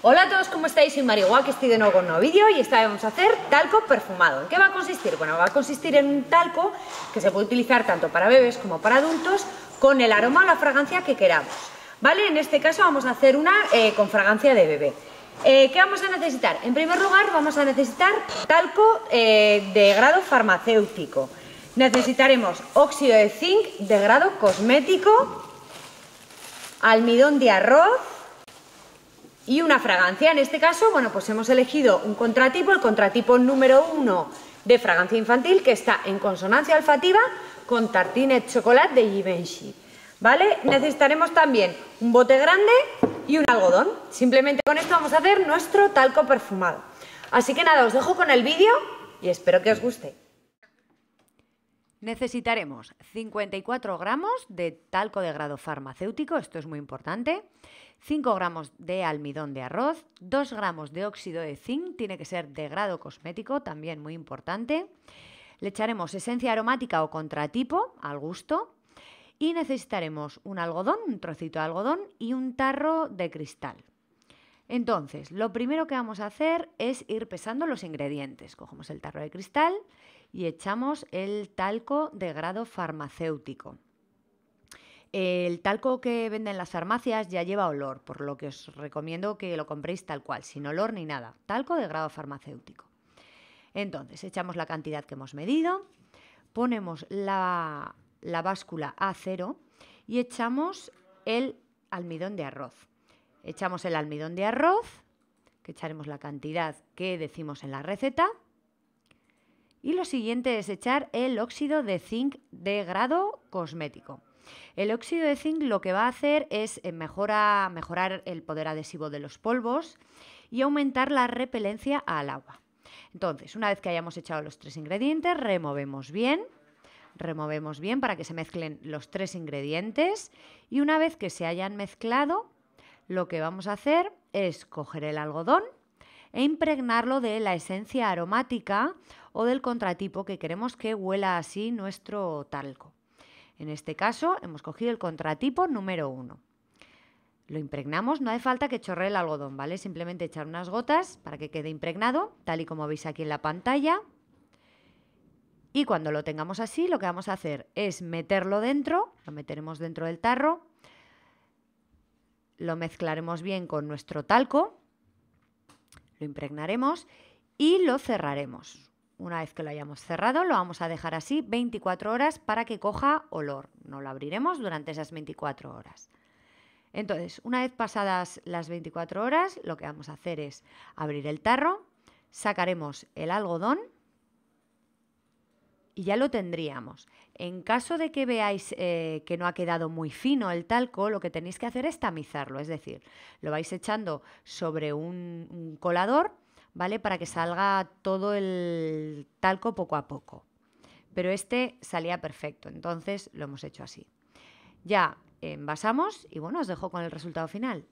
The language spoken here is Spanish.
Hola a todos, ¿cómo estáis? Soy Mario que estoy de nuevo con un nuevo vídeo y esta vez vamos a hacer talco perfumado. ¿En qué va a consistir? Bueno, va a consistir en un talco que se puede utilizar tanto para bebés como para adultos con el aroma o la fragancia que queramos. ¿Vale? En este caso vamos a hacer una eh, con fragancia de bebé. Eh, ¿Qué vamos a necesitar? En primer lugar vamos a necesitar talco eh, de grado farmacéutico. Necesitaremos óxido de zinc de grado cosmético, almidón de arroz, y una fragancia. En este caso, bueno, pues hemos elegido un contratipo, el contratipo número uno de fragancia infantil, que está en consonancia olfativa con tartines chocolate de Givenchy. ¿Vale? Necesitaremos también un bote grande y un algodón. Simplemente con esto vamos a hacer nuestro talco perfumado. Así que nada, os dejo con el vídeo y espero que os guste. Necesitaremos 54 gramos de talco de grado farmacéutico, esto es muy importante, 5 gramos de almidón de arroz, 2 gramos de óxido de zinc, tiene que ser de grado cosmético, también muy importante. Le echaremos esencia aromática o contratipo al gusto y necesitaremos un algodón, un trocito de algodón y un tarro de cristal. Entonces, lo primero que vamos a hacer es ir pesando los ingredientes. Cogemos el tarro de cristal y echamos el talco de grado farmacéutico. El talco que venden las farmacias ya lleva olor, por lo que os recomiendo que lo compréis tal cual, sin olor ni nada. Talco de grado farmacéutico. Entonces, echamos la cantidad que hemos medido, ponemos la, la báscula a cero y echamos el almidón de arroz. Echamos el almidón de arroz, que echaremos la cantidad que decimos en la receta, y lo siguiente es echar el óxido de zinc de grado cosmético. El óxido de zinc lo que va a hacer es eh, mejorar el poder adhesivo de los polvos y aumentar la repelencia al agua. Entonces, una vez que hayamos echado los tres ingredientes, removemos bien, removemos bien para que se mezclen los tres ingredientes y una vez que se hayan mezclado, lo que vamos a hacer es coger el algodón e impregnarlo de la esencia aromática o del contratipo que queremos que huela así nuestro talco. En este caso hemos cogido el contratipo número 1. Lo impregnamos, no hace falta que chorre el algodón, ¿vale? Simplemente echar unas gotas para que quede impregnado, tal y como veis aquí en la pantalla. Y cuando lo tengamos así, lo que vamos a hacer es meterlo dentro, lo meteremos dentro del tarro, lo mezclaremos bien con nuestro talco lo impregnaremos y lo cerraremos. Una vez que lo hayamos cerrado, lo vamos a dejar así 24 horas para que coja olor. No lo abriremos durante esas 24 horas. Entonces, una vez pasadas las 24 horas, lo que vamos a hacer es abrir el tarro, sacaremos el algodón, y ya lo tendríamos. En caso de que veáis eh, que no ha quedado muy fino el talco, lo que tenéis que hacer es tamizarlo, es decir, lo vais echando sobre un, colador, ¿vale? Para que salga todo el talco poco a poco. Pero este salía perfecto, entonces lo hemos hecho así. Ya envasamos y bueno, os dejo con el resultado final.